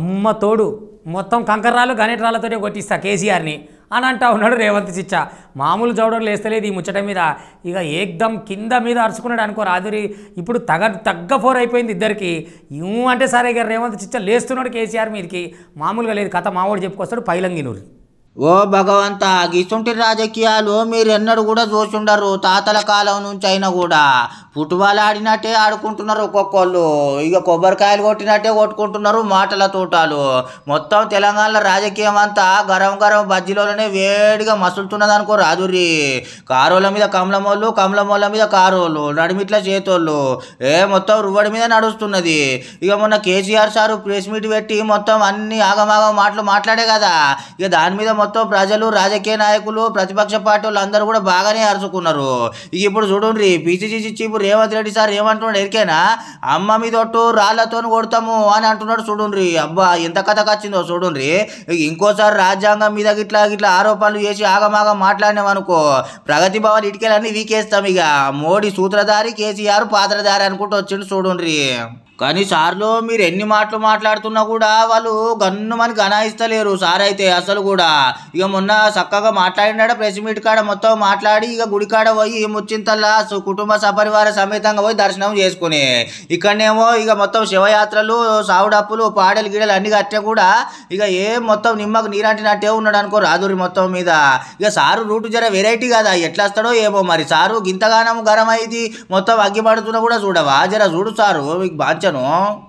అమ్మ తోడు మొత్తం కంకర్రాలు గణేట్రాలతోనే కొట్టిస్తా కేసీఆర్ని అని అంటా ఉన్నాడు రేవంత్ చిచ్చ మామూలు చౌడర్లు వేస్తలేదు ఈ ముచ్చట మీద ఇక ఏకదం కింద మీద అరుచుకున్నాడు అనుకో రాదురి ఇప్పుడు తగ తగ్గ ఫోర్ అయిపోయింది ఇద్దరికి ఇవ్వు అంటే సరే రేవంత్ చిచ్చ లేస్తున్నాడు కేసీఆర్ మీదకి మామూలుగా లేదు కథ మావాడు చెప్పుకొస్తాడు పైలంగినూరు ఓ భగవంత గిసుంటి రాజకీయాలు మీరు ఎన్నడూ కూడా చూసుండరు తాతల కాలం నుంచి అయినా కూడా ఫుట్బాల్ ఆడినట్టే ఆడుకుంటున్నారు ఒక్కొక్కళ్ళు ఇక కొబ్బరికాయలు కొట్టినట్టే కొట్టుకుంటున్నారు మాటల తోటాలు మొత్తం తెలంగాణలో రాజకీయం అంతా గరం గరం బజ్జీలోనే వేడిగా మసులుతున్నది అనుకో రాజురి కారోల మీద కమలమోళ్ళు కమలమోళ్ళ మీద కారోళ్ళు నడిమిట్ల చేతోళ్ళు ఏ మొత్తం రువ్వడి మీద నడుస్తున్నది ఇక మొన్న కేసీఆర్ సారు ప్రెస్ మీట్ పెట్టి మొత్తం అన్ని ఆగమాగం మాటలు మాట్లాడే కదా ఇక దాని మీద మొత్తం ప్రజలు రాజకీయ నాయకులు ప్రతిపక్ష పార్టీ అందరూ కూడా బాగానే అరుచుకున్నారు ఇక ఇప్పుడు చూడండి PCC chief Revanth Reddy sir ఏమంటున్నాడు ఎరికేనా అమ్మ మీద ఒట్టు కొడతాము అని అంటున్నాడు చూడుండ్రి అబ్బా ఎంత కథ వచ్చిందో చూడుండ్రి ఇంకోసారి రాజ్యాంగం మీద గిట్లా గిట్లా ఆరోపణలు చేసి ఆగమాగం మాట్లాడినామనుకో ప్రగతి భవన్ ఇటుకెళ్ళని వీకేస్తాం ఇక మోడీ సూత్రధారి కేసీఆర్ పాత్రధారి అనుకుంటూ వచ్చిండు చూడుండ్రి కానీ సార్లో మీరు ఎన్ని మాటలు మాట్లాడుతున్నా కూడా వాళ్ళు గన్ను మనకి గనాయిస్తలేరు సార్ అయితే అసలు కూడా ఇక మొన్న చక్కగా మాట్లాడినాడ ప్రెస్ మీట్ కాడ మొత్తం మాట్లాడి ఇక గుడికాడ పోయి ముచ్చింతల్లా కుటుంబ సపరివార సమేతంగా పోయి దర్శనం చేసుకుని ఇక్కడనేమో ఇక మొత్తం శివయాత్రలు సావుడప్పులు పాడలు గీడలు అన్ని కట్టే కూడా ఇక ఏం మొత్తం నిమ్మకు నీరంటినట్టే ఉన్నాడు అనుకో రాదురి మొత్తం మీద ఇక సారు రూటు జర వెరైటీ కదా ఎట్లా వస్తాడో ఏమో మరి సారు గింతగానం గరం అయింది మొత్తం అగ్గిపడుతున్నా కూడా చూడవా జర చూడు సారు మీకు బాగా 懂。